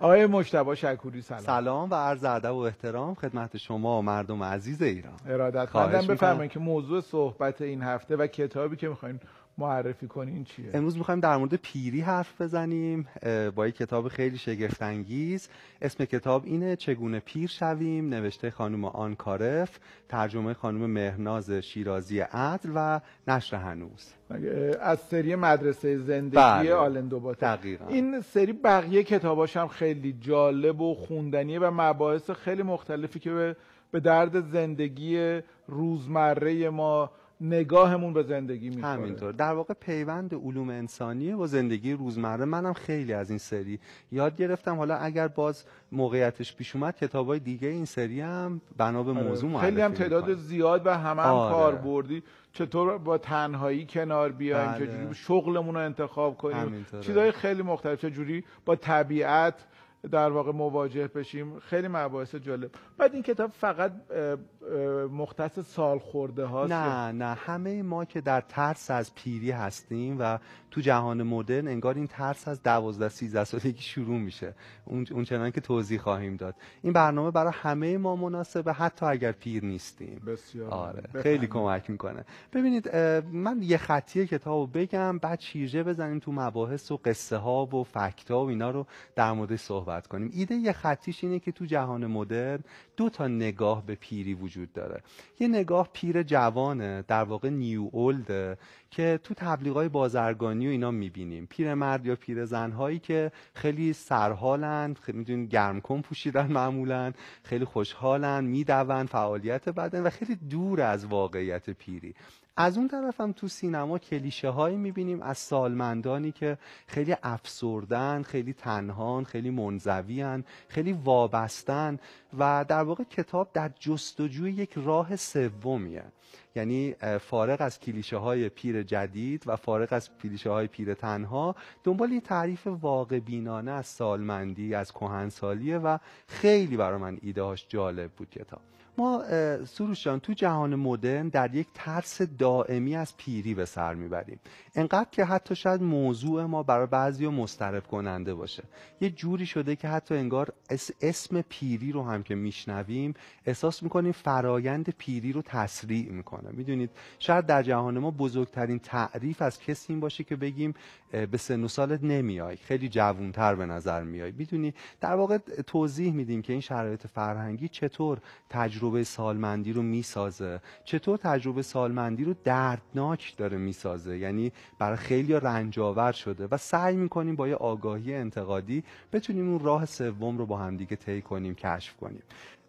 آقای مشتبه شکوری سلام سلام و عرض ادب و احترام خدمت شما و مردم عزیز ایران ارادت مندم بفرمایید که موضوع صحبت این هفته و کتابی که میخواین معرفی این چیه امروز میخوایم در مورد پیری حرف بزنیم با یک کتاب خیلی شگفت انگیز اسم کتاب اینه چگونه پیر شویم نوشته خانم آن کارف ترجمه خانم مهناز شیرازی عدل و نشر هنوز از سری مدرسه زندگی بله. آلندوبات این سری بقیه کتاباش هم خیلی جالب و خوندنیه و مباحث خیلی مختلفی که به درد زندگی روزمره ما نگاهمون به زندگی میکنه همینطور در واقع پیوند علوم انسانیه با زندگی روزمره منم خیلی از این سری یاد گرفتم حالا اگر باز موقعیتش پیش اومد کتابای دیگه این سری هم بنا به آره. موضوع خیلی هم تعداد زیاد و همه هم آره. کار بردی چطور با تنهایی کنار بیایم بله. چجوری شغلمون رو انتخاب کنیم چیزای خیلی مختلف چجوری با طبیعت در واقع مواجه بشیم خیلی مباحث جالب بعد این کتاب فقط مختص خورده ها نه نه همه ما که در ترس از پیری هستیم و تو جهان مدرن انگار این ترس از 12 13 سالگی شروع میشه اون چنان که توضیح خواهیم داد این برنامه برای همه ما مناسبه حتی اگر پیر نیستیم بسیار آره خیلی کمک میکنه ببینید من یه خطیه کتابو بگم بعد شیرجه بزنیم تو مباحث و قصه ها و فکت ها و اینا رو در مورد صحبت کنیم ایده یه خطیش اینه که تو جهان مدرن دو تا نگاه به پیری وجود وجود داره یه نگاه پیر جوانه در واقع نیو اولده که تو های بازرگانی و اینا میبینیم پیر مرد یا پیر زن هایی که خیلی سرحالن میدونین گرم کن پوشیدن معمولا خیلی خوشحالن میدون فعالیت بدن و خیلی دور از واقعیت پیری از اون طرف هم تو سینما کلیشه هایی میبینیم از سالمندانی که خیلی افسردن خیلی تنهان خیلی منزویان خیلی وابستن و در واقع کتاب در جستجوی یک راه سومیه یعنی فارغ از کلیشه های پیر جدید و فارغ از کلیشه های پیر تنها دنبال این تعریف واقع بینانه از سالمندی از کهنسالیه و خیلی برای من ایدههاش جالب بود کتاب ما سروش جان تو جهان مدرن در یک ترس دائمی از پیری به سر میبریم انقدر که حتی شاید موضوع ما برای بعضی مسترف کننده باشه یه جوری شده که حتی انگار اسم پیری رو هم که میشنویم احساس میکنیم فرایند پیری رو تسریع میکنه میدونید شاید در جهان ما بزرگترین تعریف از کسی این باشه که بگیم به سن و سالت نمیای خیلی جوونتر به نظر میای میدونی در واقع توضیح میدیم که این شرایط فرهنگی چطور تجربه تجربه سالمندی رو میسازه چطور تجربه سالمندی رو دردناک داره میسازه یعنی برای خیلی رنجاور شده و سعی میکنیم با یه آگاهی انتقادی بتونیم اون راه سوم رو با همدیگه طی کنیم کشف کنیم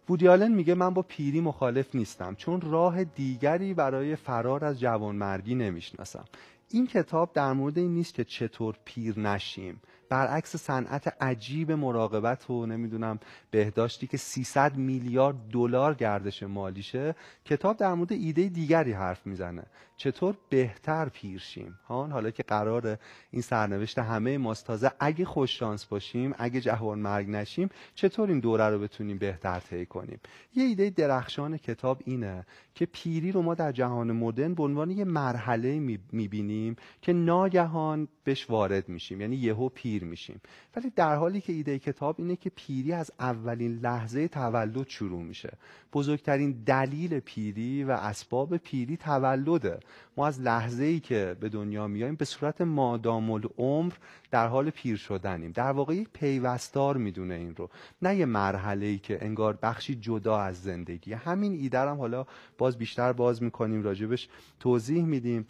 بودیالن میگه من با پیری مخالف نیستم چون راه دیگری برای فرار از جوانمردی نمیشناسم این کتاب در مورد این نیست که چطور پیر نشیم برعکس صنعت عجیب مراقبت و نمیدونم بهداشتی که 300 میلیارد دلار گردش مالیشه کتاب در مورد ایده دیگری حرف میزنه چطور بهتر پیر شیم حالا که قرار این سرنوشت همه ماست تازه اگه خوش شانس باشیم اگه جهان مرگ نشیم چطور این دوره رو بتونیم بهتر طی کنیم یه ایده درخشان کتاب اینه که پیری رو ما در جهان مدرن به عنوان یه مرحله میبینیم که ناگهان بهش وارد میشیم یعنی یهو پیر میشیم ولی در حالی که ایده کتاب اینه که پیری از اولین لحظه تولد شروع میشه بزرگترین دلیل پیری و اسباب پیری تولده ما از لحظه ای که به دنیا میایم به صورت مادام العمر در حال پیر شدنیم در واقع یک پیوستار میدونه این رو نه یه مرحله ای که انگار بخشی جدا از زندگی همین ایده هم حالا باز بیشتر باز میکنیم راجبش توضیح میدیم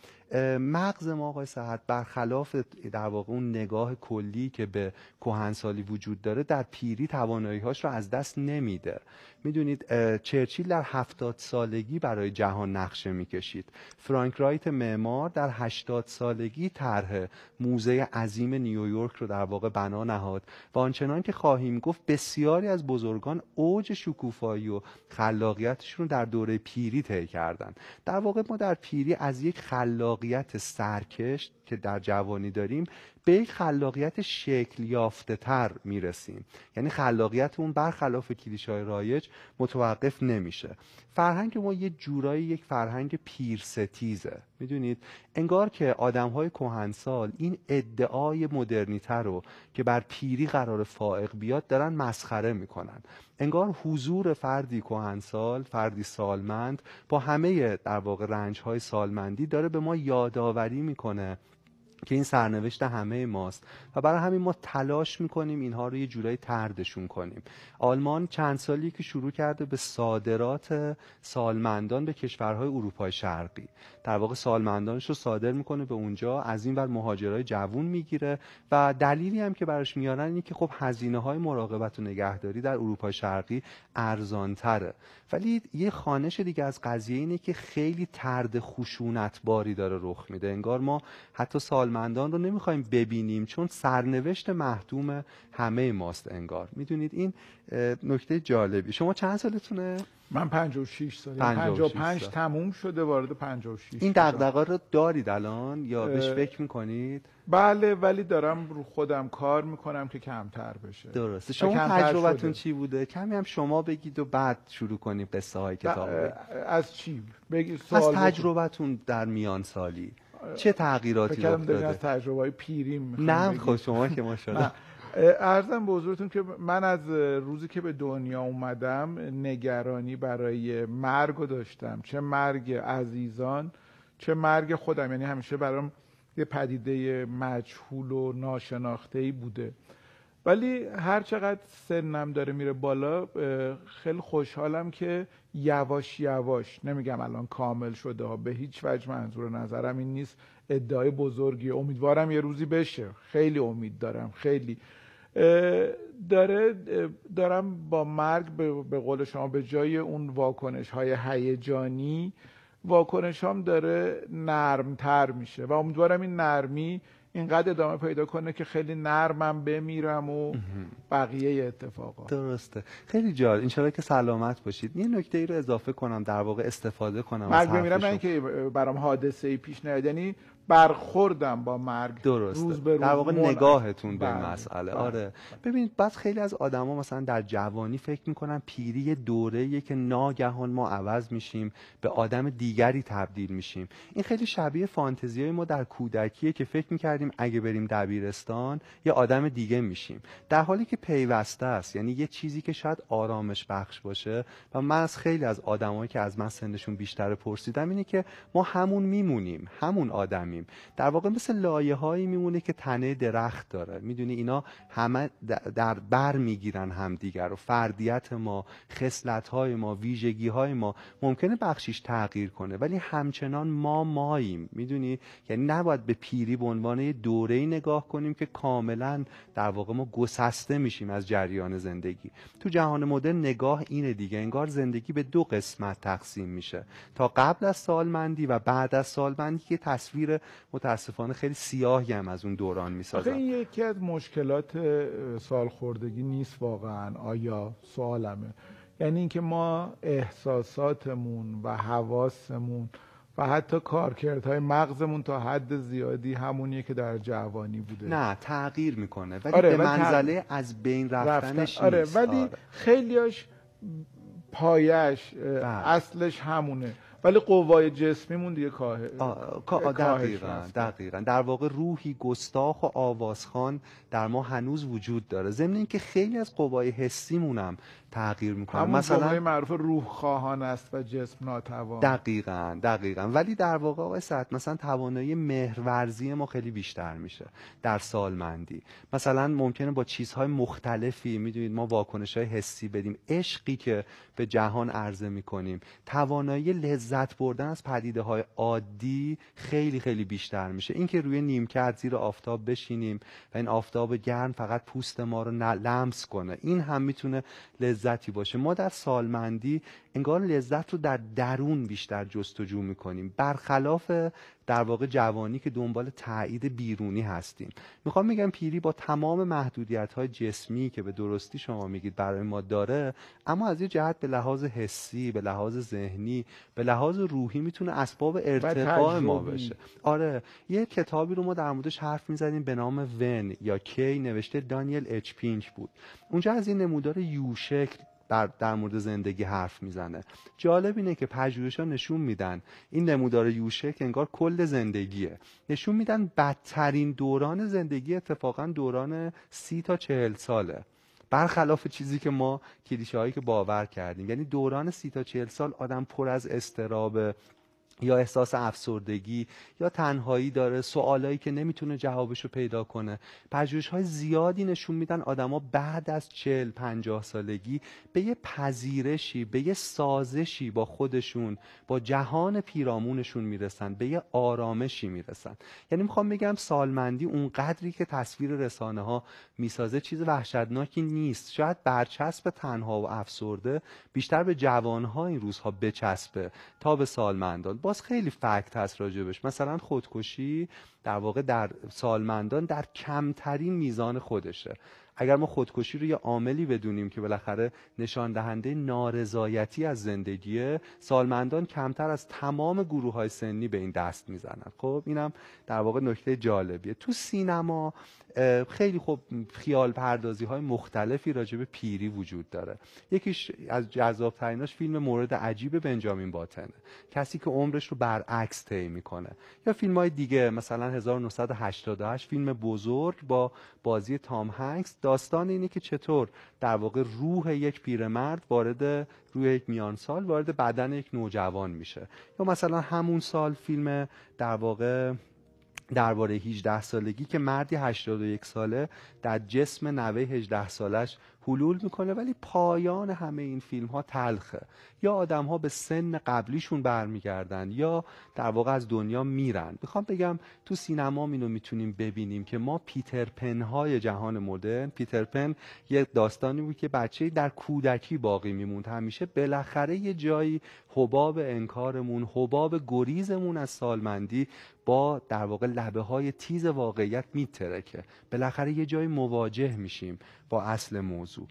مغز ما آقای سهد برخلاف در واقع اون نگاه کلی که به کهنسالی وجود داره در پیری توانایی هاش رو از دست نمیده میدونید چرچیل در هفتاد سالگی برای جهان نقشه میکشید فرانک رایت معمار در هشتاد سالگی طرح موزه عظیم نیویورک رو در واقع بنا نهاد و آنچنان که خواهیم گفت بسیاری از بزرگان اوج شکوفایی و خلاقیتشون رو در دوره پیری طی کردند. در واقع ما در پیری از یک خلاق خلاقیت سرکش که در جوانی داریم به یک خلاقیت شکل یافته تر میرسیم یعنی خلاقیت اون برخلاف کلیشه رایج متوقف نمیشه فرهنگ ما یه جورایی یک فرهنگ پیرستیزه میدونید انگار که آدم‌های های کهنسال این ادعای مدرنیتر رو که بر پیری قرار فائق بیاد دارن مسخره میکنن انگار حضور فردی کهنسال فردی سالمند با همه در واقع رنج سالمندی داره به ما یادآوری میکنه که این سرنوشت همه ماست و برای همین ما تلاش میکنیم اینها رو یه جورایی تردشون کنیم آلمان چند سالی که شروع کرده به صادرات سالمندان به کشورهای اروپای شرقی در واقع سالمندانش رو صادر میکنه به اونجا از این ور مهاجرای جوون میگیره و دلیلی هم که براش میارن اینه که خب هزینه های مراقبت و نگهداری در اروپای شرقی ارزانتره ولی یه خانش دیگه از قضیه اینه که خیلی ترد باری داره رخ میده انگار ما حتی مندان رو نمیخوایم ببینیم چون سرنوشت محدوم همه ماست انگار میدونید این نکته جالبی شما چند سالتونه من 56 سال 55 سال. تموم شده وارد 56 این دغدغه رو دارید الان یا بهش فکر میکنید بله ولی دارم رو خودم کار میکنم که کمتر بشه درسته شما تجربتون چی بوده کمی هم شما بگید و بعد شروع کنیم قصه های کتاب از چی بگید از تجربتون در میان سالی چه تغییراتی رخ تجربه های پیریم نه خب شما که ماشاءالله ارزم به حضورتون که من از روزی که به دنیا اومدم نگرانی برای مرگ داشتم چه مرگ عزیزان چه مرگ خودم یعنی همیشه برام یه پدیده مجهول و ناشناخته ای بوده ولی هر چقدر سنم داره میره بالا خیلی خوشحالم که یواش یواش نمیگم الان کامل شده ها به هیچ وجه منظور نظرم این نیست ادعای بزرگی امیدوارم یه روزی بشه خیلی امید دارم خیلی داره دارم با مرگ به قول شما به جای اون واکنش های هیجانی واکنش هم داره نرمتر میشه و امیدوارم این نرمی اینقدر ادامه پیدا کنه که خیلی نرمم بمیرم و بقیه اتفاقا درسته خیلی جالب انشالله که سلامت باشید یه نکته ای رو اضافه کنم در واقع استفاده کنم مرگ بمیرم نه اینکه برام حادثه ای پیش نیاد یعنی برخوردم با مرگ درسته. در واقع نگاهتون به بله. مسئله بله. آره ببینید بعد خیلی از آدما مثلا در جوانی فکر میکنن پیری دوره که ناگهان ما عوض میشیم به آدم دیگری تبدیل میشیم این خیلی شبیه فانتزی های ما در کودکیه که فکر میکردیم اگه بریم دبیرستان یه آدم دیگه میشیم در حالی که پیوسته است یعنی یه چیزی که شاید آرامش بخش باشه و من از خیلی از آدمایی که از من سنشون بیشتر پرسیدم اینه که ما همون میمونیم همون آدمی در واقع مثل لایه هایی میمونه که تنه درخت داره میدونی اینا همه در بر میگیرن همدیگر و فردیت ما خصلت های ما ویژگی های ما ممکنه بخشیش تغییر کنه ولی همچنان ما ماییم میدونی یعنی نباید به پیری به عنوان دوره ای نگاه کنیم که کاملا در واقع ما گسسته میشیم از جریان زندگی تو جهان مدرن نگاه اینه دیگه انگار زندگی به دو قسمت تقسیم میشه تا قبل از سالمندی و بعد از سالمندی که تصویر متاسفانه خیلی سیاهی هم از اون دوران میسازم این یکی از مشکلات سالخوردگی نیست واقعا آیا سوالمه یعنی اینکه ما احساساتمون و حواسمون و حتی کارکردهای مغزمون تا حد زیادی همونیه که در جوانی بوده نه تغییر میکنه ولی آره، به منزله از بین رفتنش رفتن. آره، نیست. ولی آره. خیلیاش پایش بله. اصلش همونه ولی قوای جسمیمون دیگه کاه دقیقا, دقیقا در واقع روحی گستاخ و آوازخان در ما هنوز وجود داره ضمن اینکه خیلی از قوای حسیمونم تغییر میکنه مثلا معروف روح خواهان است و جسم ناتوان دقیقا دقیقا ولی در واقع آقای سعد مثلا توانایی مهرورزی ما خیلی بیشتر میشه در سالمندی مثلا ممکنه با چیزهای مختلفی میدونید ما واکنش های حسی بدیم عشقی که به جهان عرضه میکنیم توانایی لذت لذت بردن از پدیده های عادی خیلی خیلی بیشتر میشه اینکه روی نیمکت زیر آفتاب بشینیم و این آفتاب گرم فقط پوست ما رو لمس کنه این هم میتونه لذتی باشه ما در سالمندی انگار لذت رو در درون بیشتر جستجو میکنیم برخلاف در واقع جوانی که دنبال تایید بیرونی هستیم میخوام میگم پیری با تمام محدودیت های جسمی که به درستی شما میگید برای ما داره اما از یه جهت به لحاظ حسی به لحاظ ذهنی به لحاظ روحی میتونه اسباب ارتقاء ما بشه آره یه کتابی رو ما در موردش حرف میزنیم به نام ون یا کی نوشته دانیل اچ پینک بود اونجا از این نمودار یو شکل در, در مورد زندگی حرف میزنه جالب اینه که ها نشون میدن این نمودار که انگار کل زندگیه نشون میدن بدترین دوران زندگی اتفاقا دوران سی تا چهل ساله برخلاف چیزی که ما کلیشه هایی که باور کردیم یعنی دوران سی تا چهل سال آدم پر از استرابه یا احساس افسردگی یا تنهایی داره سوالایی که نمیتونه جوابش رو پیدا کنه پژوهش های زیادی نشون میدن آدما بعد از چل پنجاه سالگی به یه پذیرشی به یه سازشی با خودشون با جهان پیرامونشون میرسن به یه آرامشی میرسن یعنی میخوام بگم سالمندی اون قدری که تصویر رسانه ها میسازه چیز وحشتناکی نیست شاید برچسب تنها و افسرده بیشتر به جوانها این روزها بچسبه تا به سالمندان باز خیلی فکت هست راجبش مثلا خودکشی در واقع در سالمندان در کمترین میزان خودشه اگر ما خودکشی رو یه عاملی بدونیم که بالاخره نشان دهنده نارضایتی از زندگیه سالمندان کمتر از تمام گروه های سنی به این دست میزنند. خب اینم در واقع نکته جالبیه تو سینما خیلی خب خیال پردازی های مختلفی راجع به پیری وجود داره یکیش از جذاب تریناش فیلم مورد عجیب بنجامین باتنه کسی که عمرش رو برعکس طی میکنه یا فیلم های دیگه مثلا 1988 فیلم بزرگ با بازی تام هنگس داستان اینه که چطور در واقع روح یک پیرمرد وارد روی یک میان سال وارد بدن یک نوجوان میشه یا مثلا همون سال فیلم در واقع درباره 18 سالگی که مردی 81 ساله در جسم نوه 18 سالش حلول میکنه ولی پایان همه این فیلم ها تلخه یا آدم ها به سن قبلیشون برمیگردن یا در واقع از دنیا میرن میخوام بگم تو سینما اینو میتونیم ببینیم که ما پیتر پن های جهان مدرن پیتر پن یه داستانی بود که بچه در کودکی باقی میموند همیشه بالاخره یه جایی حباب انکارمون حباب گریزمون از سالمندی با در واقع لبه های تیز واقعیت میترکه بالاخره یه جای مواجه میشیم با اصل موضوع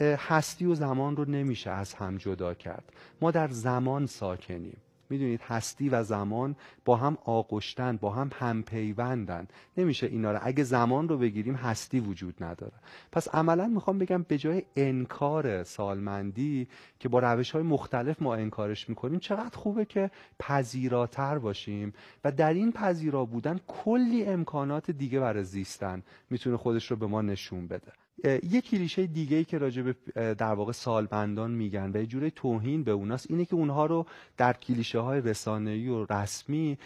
هستی و زمان رو نمیشه از هم جدا کرد ما در زمان ساکنیم میدونید هستی و زمان با هم آغشتن با هم همپیوندن نمیشه اینا رو اگه زمان رو بگیریم هستی وجود نداره پس عملا میخوام بگم به جای انکار سالمندی که با روش های مختلف ما انکارش میکنیم چقدر خوبه که پذیراتر باشیم و در این پذیرا بودن کلی امکانات دیگه برای زیستن میتونه خودش رو به ما نشون بده یه کلیشه دیگه ای که راجع به در واقع سالمندان میگن و یه جوری توهین به اوناست اینه که اونها رو در کلیشه های رسانه‌ای و رسمی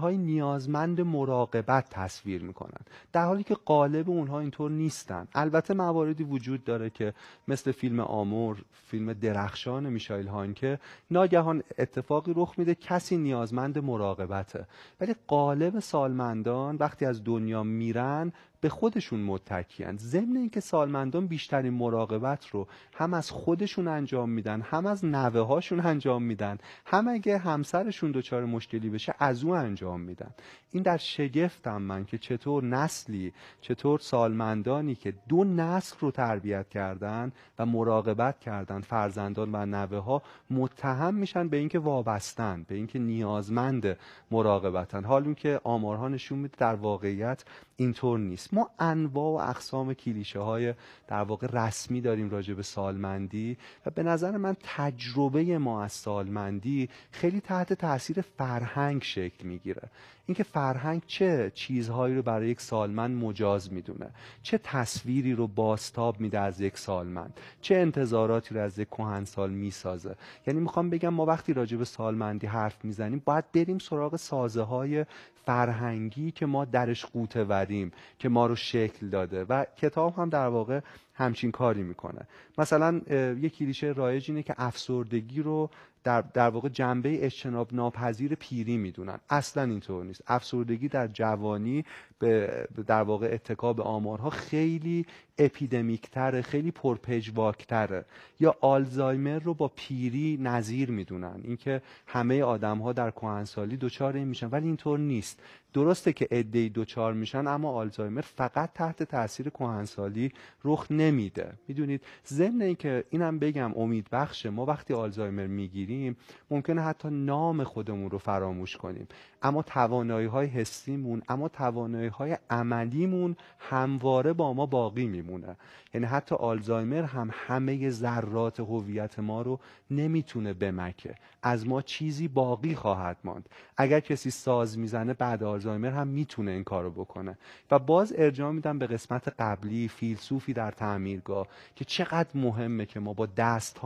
های نیازمند مراقبت تصویر میکنن در حالی که قالب اونها اینطور نیستن البته مواردی وجود داره که مثل فیلم آمور فیلم درخشان میشایل هانکه ناگهان اتفاقی رخ میده کسی نیازمند مراقبته ولی قالب سالمندان وقتی از دنیا میرن به خودشون متکیان ضمن اینکه سالمندان بیشترین مراقبت رو هم از خودشون انجام میدن هم از نوه هاشون انجام میدن هم اگه همسرشون دچار مشکلی بشه از او انجام میدن این در شگفتم من که چطور نسلی چطور سالمندانی که دو نسل رو تربیت کردن و مراقبت کردن فرزندان و نوه ها متهم میشن به اینکه وابستن به اینکه نیازمند مراقبتن حال که آمارها نشون میده در واقعیت اینطور نیست ما انواع و اقسام کلیشه های در واقع رسمی داریم راجع به سالمندی و به نظر من تجربه ما از سالمندی خیلی تحت تاثیر فرهنگ شکل میگیره اینکه فرهنگ چه چیزهایی رو برای یک سالمند مجاز میدونه چه تصویری رو باستاب میده از یک سالمند چه انتظاراتی رو از یک کهنسال میسازه یعنی میخوام بگم ما وقتی راجع به سالمندی حرف میزنیم باید بریم سراغ سازه های فرهنگی که ما درش قوطه وریم که ما رو شکل داده و کتاب هم در واقع همچین کاری میکنه مثلا یه کلیشه رایج اینه که افسردگی رو در, در واقع جنبه اجتناب ناپذیر پیری میدونن اصلا اینطور نیست افسردگی در جوانی به در واقع به آمارها خیلی اپیدمیکتره خیلی پرپژواکتره یا آلزایمر رو با پیری نظیر میدونن اینکه همه آدم ها در کهنسالی دوچاره این میشن ولی اینطور نیست درسته که عدهای دوچار میشن اما آلزایمر فقط تحت تاثیر کهنسالی رخ نمیده میدونید ضمن که اینم بگم امید بخشه ما وقتی آلزایمر میگیریم ممکنه حتی نام خودمون رو فراموش کنیم اما توانایی های حسیمون اما توانایی های عملیمون همواره با ما باقی می میمونه یعنی حتی آلزایمر هم همه ذرات هویت ما رو نمیتونه بمکه از ما چیزی باقی خواهد ماند اگر کسی ساز میزنه بعد آلزایمر هم میتونه این کارو بکنه و باز ارجاع میدم به قسمت قبلی فیلسوفی در تعمیرگاه که چقدر مهمه که ما با دست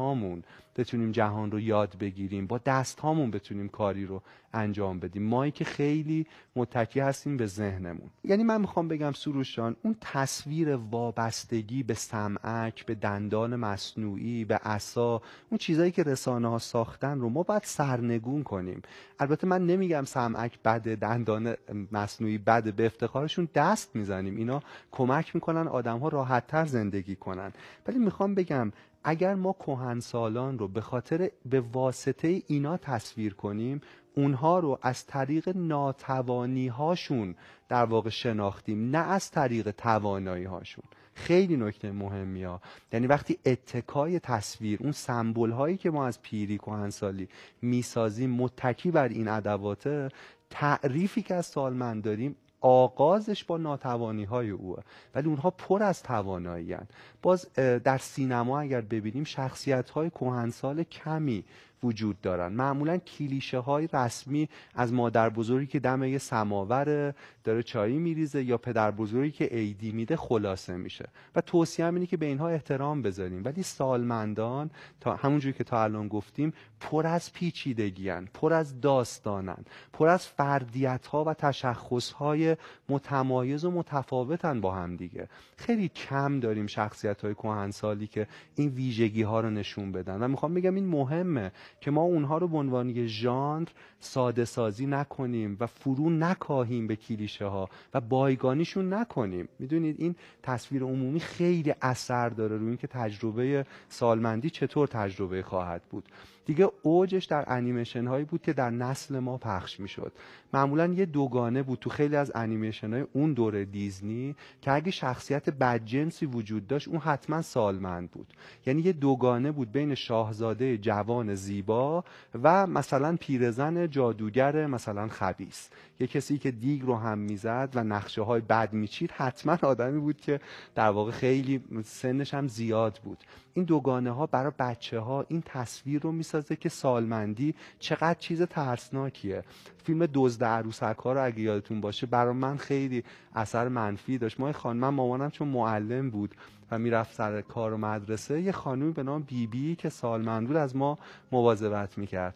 بتونیم جهان رو یاد بگیریم با دست هامون بتونیم کاری رو انجام بدیم مایی که خیلی متکی هستیم به ذهنمون یعنی من میخوام بگم سروشان اون تصویر وابستگی به سمعک به دندان مصنوعی به عصا اون چیزایی که رسانه ها ساختن رو ما باید سرنگون کنیم البته من نمیگم سمعک بد دندان مصنوعی بد به افتخارشون دست میزنیم اینا کمک میکنن آدم ها راحت تر زندگی کنن ولی میخوام بگم اگر ما کهنسالان رو به خاطر به واسطه اینا تصویر کنیم اونها رو از طریق ناتوانی هاشون در واقع شناختیم نه از طریق توانایی هاشون خیلی نکته مهمی ها یعنی وقتی اتکای تصویر اون سمبول هایی که ما از پیری کهنسالی میسازیم متکی بر این ادواته تعریفی که از سالمند داریم آغازش با ناتوانی های اوه ولی اونها پر از توانایی باز در سینما اگر ببینیم شخصیت های کهنسال کمی وجود دارن معمولا کلیشه های رسمی از مادر بزرگی که دم یه سماوره داره چایی میریزه یا پدر بزرگی که عیدی میده خلاصه میشه و توصیه اینه که به اینها احترام بذاریم ولی سالمندان تا همونجوری که تا الان گفتیم پر از پیچیدگیان پر از داستانن پر از فردیت ها و تشخص های متمایز و متفاوتن با هم دیگه خیلی کم داریم شخصیت های کهنسالی که این ویژگی ها رو نشون بدن و میخوام بگم این مهمه که ما اونها رو به عنوان یه ژانر ساده سازی نکنیم و فرو نکاهیم به کلیشه ها و بایگانیشون نکنیم میدونید این تصویر عمومی خیلی اثر داره روی اینکه تجربه سالمندی چطور تجربه خواهد بود دیگه اوجش در انیمیشن هایی بود که در نسل ما پخش میشد معمولا یه دوگانه بود تو خیلی از انیمیشن های اون دوره دیزنی که اگه شخصیت بدجنسی وجود داشت اون حتما سالمند بود یعنی یه دوگانه بود بین شاهزاده جوان زیبا و مثلا پیرزن جادوگر مثلا خبیس یه کسی که دیگ رو هم میزد و نقشه های بد میچید حتما آدمی بود که در واقع خیلی سنش هم زیاد بود این دوگانه ها برای بچه ها این تصویر رو میسازد که سالمندی چقدر چیز ترسناکیه فیلم دزد عروسک رو اگه یادتون باشه برای من خیلی اثر منفی داشت ما خانم من مامانم چون معلم بود و میرفت سر کار و مدرسه یه خانومی به نام بیبی بی که سالمند بود از ما مواظبت میکرد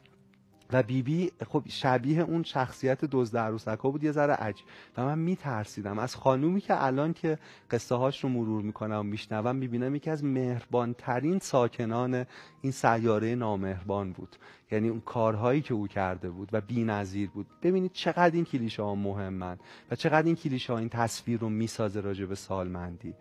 و بیبی بی خب شبیه اون شخصیت دزد سکا بود یه ذره عجیب و من میترسیدم از خانومی که الان که قصه هاش رو مرور میکنم و میشنوم میبینم یکی از مهربان ترین ساکنان این سیاره نامهربان بود یعنی اون کارهایی که او کرده بود و نظیر بود ببینید چقدر این کلیشه ها مهمن و چقدر این کلیشه ها این تصویر رو میسازه راجع به سالمندی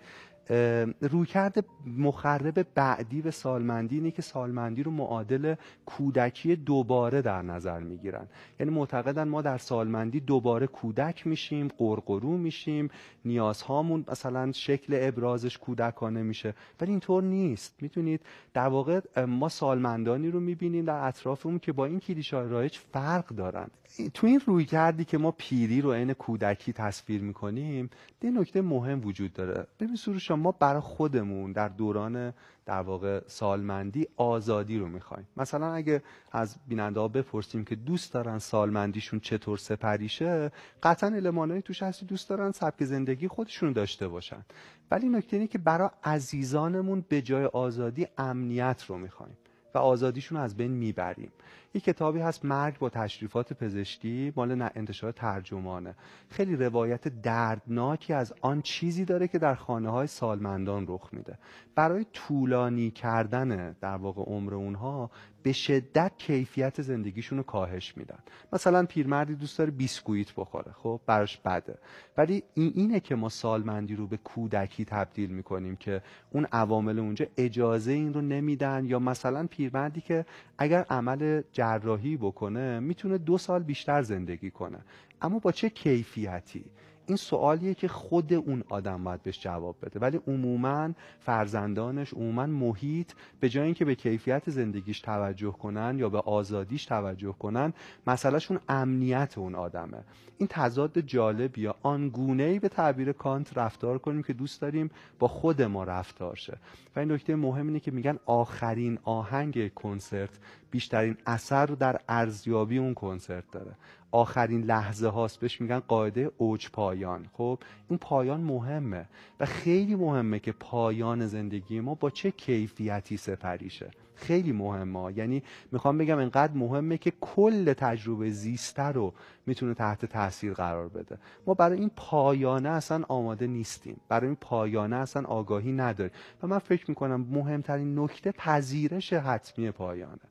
رویکرد مخرب بعدی به سالمندی اینه که سالمندی رو معادل کودکی دوباره در نظر میگیرن یعنی معتقدن ما در سالمندی دوباره کودک میشیم قرقرو میشیم نیازهامون مثلا شکل ابرازش کودکانه میشه ولی اینطور نیست میتونید در واقع ما سالمندانی رو میبینیم در اطرافمون که با این کلیشه رایج فرق دارند تو این روی کردی که ما پیری رو عین کودکی تصویر میکنیم یه نکته مهم وجود داره ببین سروش ما برای خودمون در دوران در واقع سالمندی آزادی رو میخوایم مثلا اگه از بیننده ها بپرسیم که دوست دارن سالمندیشون چطور سپریشه قطعا المانایی توش هستی دوست دارن سبک زندگی خودشون داشته باشن ولی نکته اینه که برای عزیزانمون به جای آزادی امنیت رو میخوایم و آزادیشون از بین میبریم یک کتابی هست مرگ با تشریفات پزشکی مال انتشار ترجمانه خیلی روایت دردناکی از آن چیزی داره که در خانه های سالمندان رخ میده برای طولانی کردن در واقع عمر اونها به شدت کیفیت زندگیشون کاهش میدن مثلا پیرمردی دوست داره بیسکویت بخوره خب براش بده ولی این اینه که ما سالمندی رو به کودکی تبدیل میکنیم که اون عوامل اونجا اجازه این رو نمیدن یا مثلا پیرمردی که اگر عمل جراحی بکنه میتونه دو سال بیشتر زندگی کنه اما با چه کیفیتی این سوالیه که خود اون آدم باید بهش جواب بده ولی عموما فرزندانش عموما محیط به جای اینکه به کیفیت زندگیش توجه کنن یا به آزادیش توجه کنن مسئلهشون امنیت اون آدمه این تضاد جالب یا آنگونه ای به تعبیر کانت رفتار کنیم که دوست داریم با خود ما رفتار شه و این نکته مهم اینه که میگن آخرین آهنگ کنسرت بیشترین اثر رو در ارزیابی اون کنسرت داره آخرین لحظه هاست بهش میگن قاعده اوج پایان خب این پایان مهمه و خیلی مهمه که پایان زندگی ما با چه کیفیتی سپریشه خیلی مهمه یعنی میخوام بگم اینقدر مهمه که کل تجربه زیسته رو میتونه تحت تاثیر قرار بده ما برای این پایانه اصلا آماده نیستیم برای این پایانه اصلا آگاهی نداریم و من فکر میکنم مهمترین نکته پذیرش حتمی پایانه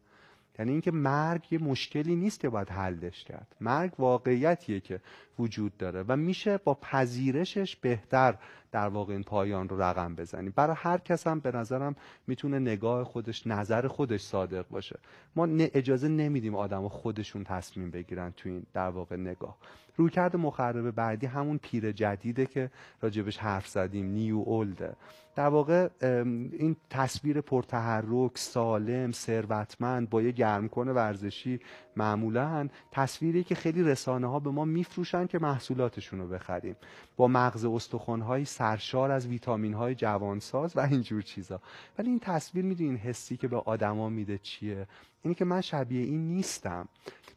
یعنی اینکه مرگ یه مشکلی نیست که باید حلش کرد مرگ واقعیتیه که وجود داره و میشه با پذیرشش بهتر در واقع این پایان رو رقم بزنیم برای هر کس هم به نظرم میتونه نگاه خودش نظر خودش صادق باشه ما اجازه نمیدیم آدم خودشون تصمیم بگیرن تو این در واقع نگاه رویکرد مخرب بعدی همون پیر جدیده که راجبش حرف زدیم نیو اولده در واقع این تصویر پرتحرک سالم ثروتمند با یه گرمکن ورزشی معمولا تصویری که خیلی رسانه ها به ما میفروشن که محصولاتشون رو بخریم با مغز های سرشار از ویتامین های جوانساز و اینجور چیزا ولی این تصویر میدونین حسی که به آدما میده چیه اینی که من شبیه این نیستم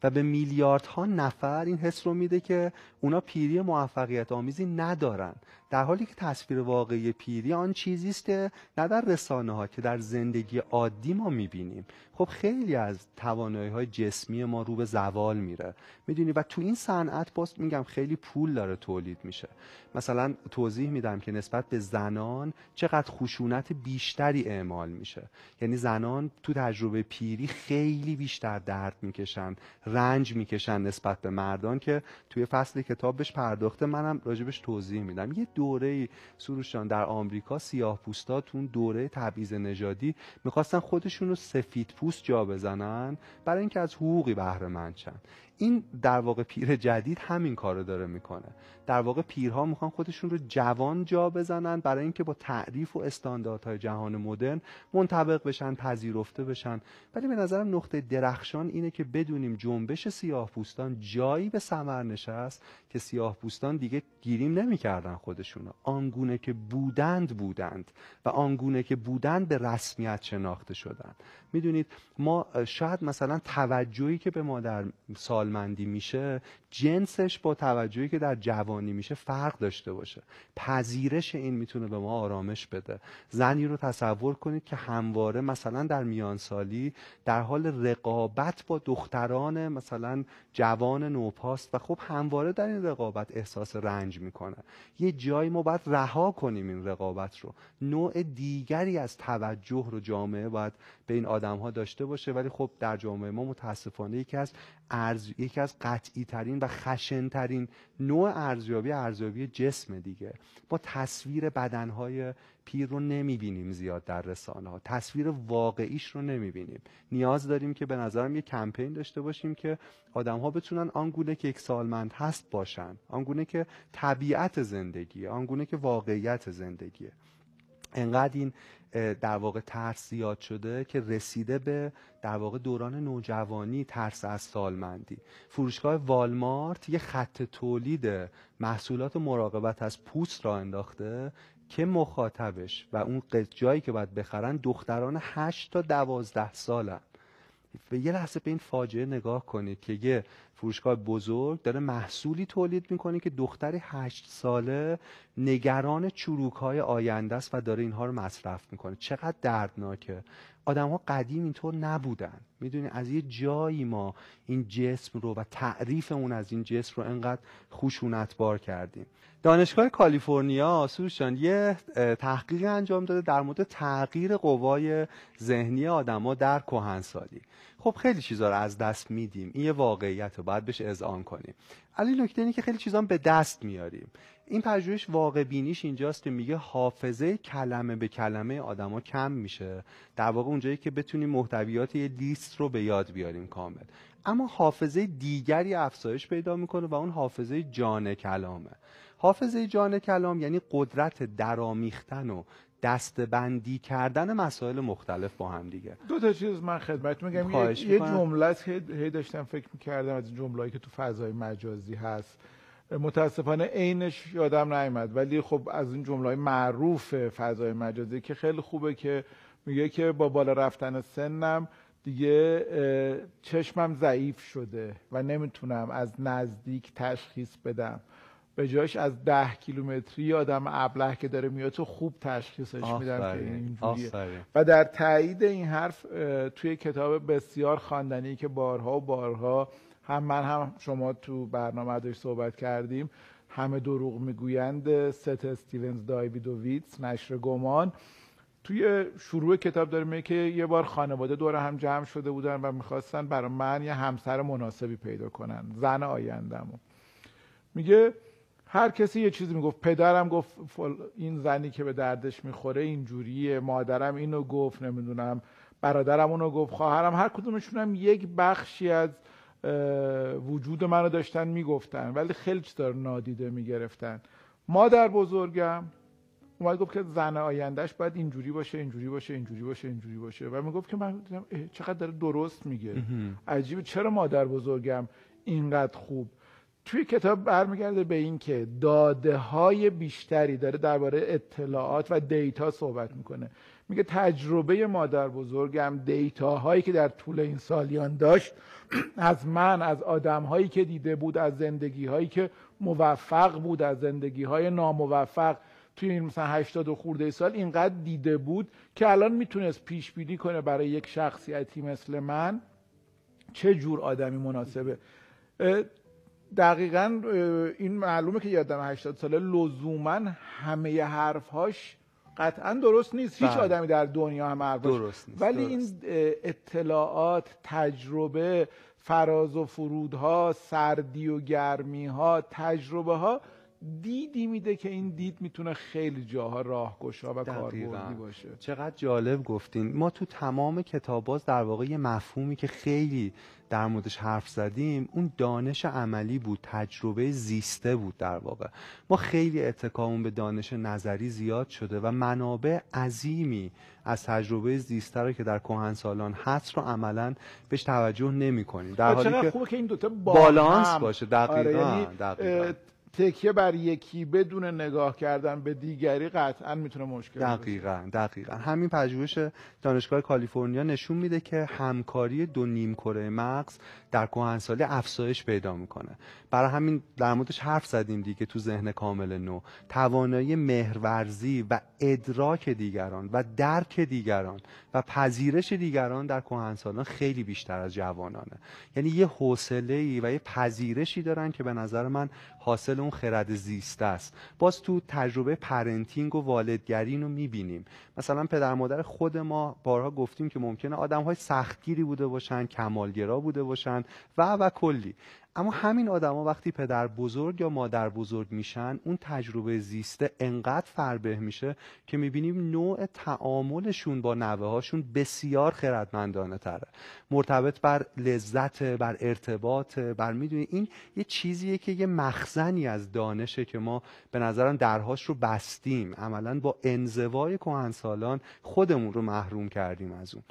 و به میلیاردها نفر این حس رو میده که اونا پیری موفقیت آمیزی ندارن در حالی که تصویر واقعی پیری آن چیزی است که نه در رسانه ها که در زندگی عادی ما میبینیم خب خیلی از توانایی های جسمی ما رو به زوال میره میدونی و تو این صنعت باز میگم خیلی پول داره تولید میشه مثلا توضیح میدم که نسبت به زنان چقدر خشونت بیشتری اعمال میشه یعنی زنان تو تجربه پیری خیلی بیشتر درد میکشن رنج میکشن نسبت به مردان که توی فصل کتابش پرداخته منم راجبش توضیح میدم یه دوره سروشان در آمریکا سیاه پوستاتون دوره تبعیض نژادی میخواستن خودشون رو سفید پوست جا بزنن برای اینکه از حقوق بهره مند این در واقع پیر جدید همین کارو داره میکنه در واقع پیرها میخوان خودشون رو جوان جا بزنن برای اینکه با تعریف و استانداردهای جهان مدرن منطبق بشن پذیرفته بشن ولی به نظرم نقطه درخشان اینه که بدونیم جنبش سیاهپوستان جایی به ثمر نشست که سیاهپوستان دیگه گیریم نمیکردن خودشون آنگونه که بودند بودند و آنگونه که بودند به رسمیت شناخته شدن میدونید ما شاید مثلا توجهی که به مادر سال سالمندی میشه جنسش با توجهی که در جوانی میشه فرق داشته باشه پذیرش این میتونه به ما آرامش بده زنی رو تصور کنید که همواره مثلا در میانسالی در حال رقابت با دختران مثلا جوان نوپاست و خب همواره در این رقابت احساس رنج میکنه یه جایی ما باید رها کنیم این رقابت رو نوع دیگری از توجه رو جامعه باید به این آدم ها داشته باشه ولی خب در جامعه ما متاسفانه یکی از ارز یکی از قطعی ترین و خشن ترین نوع ارزیابی ارزیابی جسم دیگه ما تصویر بدنهای پیر رو نمیبینیم زیاد در رسانه ها تصویر واقعیش رو نمیبینیم نیاز داریم که به نظرم یه کمپین داشته باشیم که آدم ها بتونن آنگونه که یک سالمند هست باشن آنگونه که طبیعت زندگیه آنگونه که واقعیت زندگیه انقدر این در واقع ترس زیاد شده که رسیده به در واقع دوران نوجوانی ترس از سالمندی فروشگاه والمارت یه خط تولید محصولات مراقبت از پوست را انداخته که مخاطبش و اون جایی که باید بخرن دختران 8 تا 12 سالن به یه لحظه به این فاجعه نگاه کنید که یه فروشگاه بزرگ داره محصولی تولید میکنه که دختر هشت ساله نگران چروک های آینده است و داره اینها رو مصرف میکنه چقدر دردناکه آدم ها قدیم اینطور نبودن میدونی از یه جایی ما این جسم رو و تعریف اون از این جسم رو انقدر بار کردیم دانشگاه کالیفرنیا سوشان یه تحقیق انجام داده در مورد تغییر قوای ذهنی آدما در کهنسالی خب خیلی چیزا رو از دست میدیم این یه واقعیت رو باید بهش اذعان کنیم علی نکته اینه که خیلی چیزا به دست میاریم این پژوهش واقع بینیش اینجاست که میگه حافظه کلمه به کلمه آدما کم میشه در واقع اونجایی که بتونیم محتویات یه لیست رو به یاد بیاریم کامل اما حافظه دیگری افزایش پیدا میکنه و اون حافظه جان کلامه حافظه جان کلام یعنی قدرت درامیختن و بندی کردن مسائل مختلف با هم دیگه دو تا چیز من خدمت میگم یه, یه جمله هی داشتم فکر میکردم از این جمله که تو فضای مجازی هست متاسفانه عینش یادم نیامد ولی خب از این جمله معروف فضای مجازی که خیلی خوبه که میگه که با بالا رفتن سنم دیگه چشمم ضعیف شده و نمیتونم از نزدیک تشخیص بدم به جایش از ده کیلومتری آدم ابله که داره میاد تو خوب تشخیصش میدن که اینجوریه و در تایید این حرف توی کتاب بسیار خواندنی که بارها و بارها هم من هم شما تو برنامه داشت صحبت کردیم همه دروغ میگویند ست استیونز دایویدوویتس نشر گمان توی شروع کتاب داره که یه بار خانواده دور هم جمع شده بودن و میخواستن برای من یه همسر مناسبی پیدا کنن زن آیندمو میگه هر کسی یه چیزی میگفت پدرم گفت این زنی که به دردش میخوره اینجوریه مادرم اینو گفت نمیدونم برادرم اونو گفت خواهرم هر کدومشون هم یک بخشی از وجود منو داشتن میگفتن ولی خیلی دار نادیده میگرفتن مادر بزرگم اومد گفت که زن آیندهش باید اینجوری باشه اینجوری باشه اینجوری باشه اینجوری باشه و میگفت که من دیدم چقدر داره درست میگه عجیبه چرا مادر بزرگم اینقدر خوب توی کتاب برمیگرده به این که داده های بیشتری داره درباره اطلاعات و دیتا صحبت میکنه میگه تجربه مادر بزرگم دیتا هایی که در طول این سالیان داشت از من از آدم هایی که دیده بود از زندگی هایی که موفق بود از زندگی های ناموفق توی این مثلا 80 و خورده سال اینقدر دیده بود که الان میتونست پیش بینی کنه برای یک شخصیتی مثل من چه جور آدمی مناسبه دقیقا این معلومه که یادم هشتاد ساله لزوما همه حرفهاش قطعا درست نیست هیچ بله. آدمی در دنیا هم حرفش درست نیست ولی این اطلاعات تجربه فراز و فرودها سردی و گرمیها ها تجربه ها دیدی میده که این دید میتونه خیلی جاها راهگشا و کاربردی باشه چقدر جالب گفتین ما تو تمام کتاباز در واقع یه مفهومی که خیلی در موردش حرف زدیم اون دانش عملی بود تجربه زیسته بود در واقع ما خیلی اتکامون به دانش نظری زیاد شده و منابع عظیمی از تجربه زیسته رو که در سالان هست رو عملا بهش توجه نمی کنیم در خب حالی که خوبه که این دوتا بالانس باشه دقیقاً, آره، یعنی، تکیه بر یکی بدون نگاه کردن به دیگری قطعا میتونه مشکل دقیقا دقیقا همین پژوهش دانشگاه کالیفرنیا نشون میده که همکاری دو نیم کره مغز در کهنسالی افزایش پیدا میکنه برای همین در موردش حرف زدیم دیگه تو ذهن کامل نو توانایی مهرورزی و ادراک دیگران و درک دیگران و پذیرش دیگران در کهنسالان خیلی بیشتر از جوانانه یعنی یه حوصله ای و یه پذیرشی دارن که به نظر من حاصل اون خرد زیسته است باز تو تجربه پرنتینگ و والدگری رو میبینیم مثلا پدر مادر خود ما بارها گفتیم که ممکنه آدم های سختگیری بوده باشن کمالگرا بوده باشن و و کلی اما همین آدما وقتی پدر بزرگ یا مادر بزرگ میشن اون تجربه زیسته انقدر فربه میشه که میبینیم نوع تعاملشون با نوه هاشون بسیار خردمندانه تره مرتبط بر لذت بر ارتباط بر میدونی این یه چیزیه که یه مخزنی از دانشه که ما به نظرم درهاش رو بستیم عملا با انزوای کهنسالان خودمون رو محروم کردیم از اون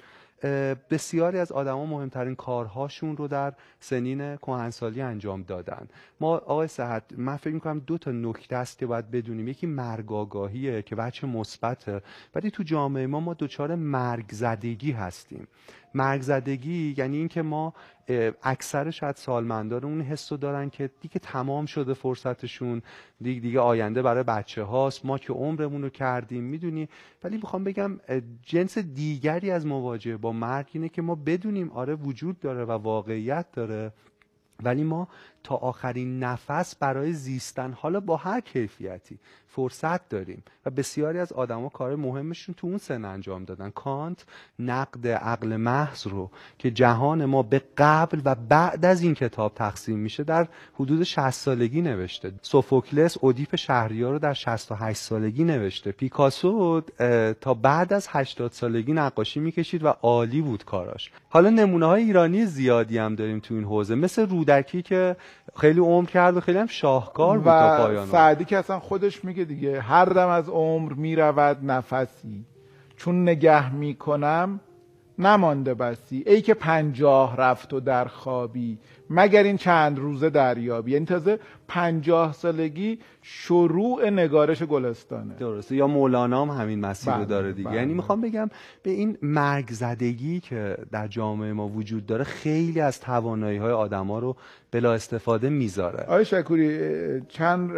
بسیاری از آدما مهمترین کارهاشون رو در سنین کهنسالی انجام دادن ما آقای صحت من فکر میکنم دو تا نکته است که باید بدونیم یکی مرگاگاهیه که بچه مثبته ولی تو جامعه ما ما دچار مرگ زدگی هستیم مرگ زدگی یعنی اینکه ما اکثر شاید سالمندان اون حس رو دارن که دیگه تمام شده فرصتشون دیگه, دیگه آینده برای بچه هاست ما که عمرمون رو کردیم میدونی ولی میخوام بگم جنس دیگری از مواجهه با مرگ اینه که ما بدونیم آره وجود داره و واقعیت داره ولی ما تا آخرین نفس برای زیستن حالا با هر کیفیتی فرصت داریم و بسیاری از آدما کار مهمشون تو اون سن انجام دادن کانت نقد عقل محض رو که جهان ما به قبل و بعد از این کتاب تقسیم میشه در حدود 60 سالگی نوشته سوفوکلس اودیپ شهریار رو در 68 سالگی نوشته پیکاسو تا بعد از 80 سالگی نقاشی میکشید و عالی بود کاراش حالا نمونه های ایرانی زیادی هم داریم تو این حوزه مثل رودکی که خیلی عمر کرد و خیلی هم شاهکار بود سعدی که اصلا خودش میگه دیگه هر دم از عمر میرود نفسی چون نگه میکنم نمانده بسی ای که پنجاه رفت و در خوابی مگر این چند روزه دریابی یعنی تازه پنجاه سالگی شروع نگارش گلستانه درسته یا مولانا هم همین مسیر رو بله، داره دیگه بله. یعنی میخوام بگم به این مرگ زدگی که در جامعه ما وجود داره خیلی از توانایی های آدما رو بلا استفاده میذاره آقای شکوری چند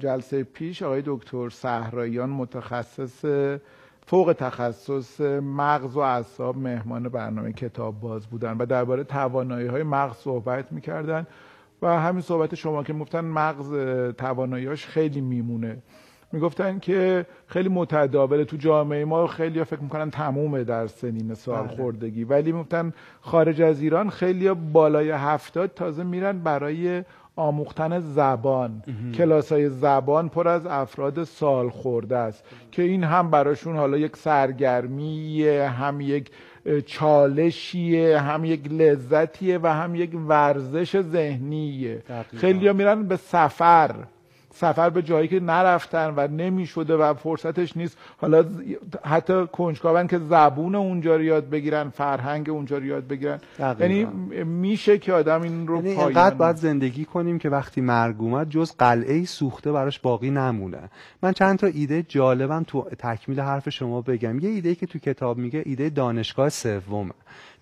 جلسه پیش آقای دکتر سهرایان متخصص فوق تخصص مغز و اعصاب مهمان برنامه کتاب باز بودن و درباره توانایی های مغز صحبت میکردن و همین صحبت شما که گفتن مغز تواناییاش خیلی میمونه میگفتن که خیلی متداوله تو جامعه ما خیلی ها فکر میکنن تمومه در سنین سال بله. خوردگی ولی میگفتن خارج از ایران خیلی بالای هفتاد تازه میرن برای آموختن زبان کلاس های زبان پر از افراد سال خورده است که این هم براشون حالا یک سرگرمیه هم یک چالشیه هم یک لذتیه و هم یک ورزش ذهنیه خیلی میرن به سفر سفر به جایی که نرفتن و نمیشده و فرصتش نیست حالا حتی کنجکاون که زبون اونجا رو یاد بگیرن فرهنگ اونجا رو یاد بگیرن یعنی میشه که آدم این رو یعنی پایین اینقدر باید زندگی کنیم که وقتی مرگ اومد جز قلعه سوخته براش باقی نمونه من چند تا ایده جالبم تو تکمیل حرف شما بگم یه ایده که تو کتاب میگه ایده دانشگاه سومه